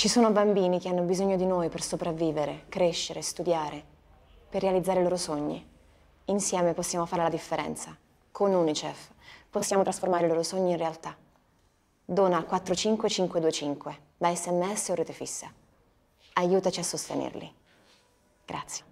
Ci sono bambini che hanno bisogno di noi per sopravvivere, crescere, studiare, per realizzare i loro sogni. Insieme possiamo fare la differenza. Con UNICEF possiamo trasformare i loro sogni in realtà. Dona al 45525, da sms o rete fissa. Aiutaci a sostenerli. Grazie.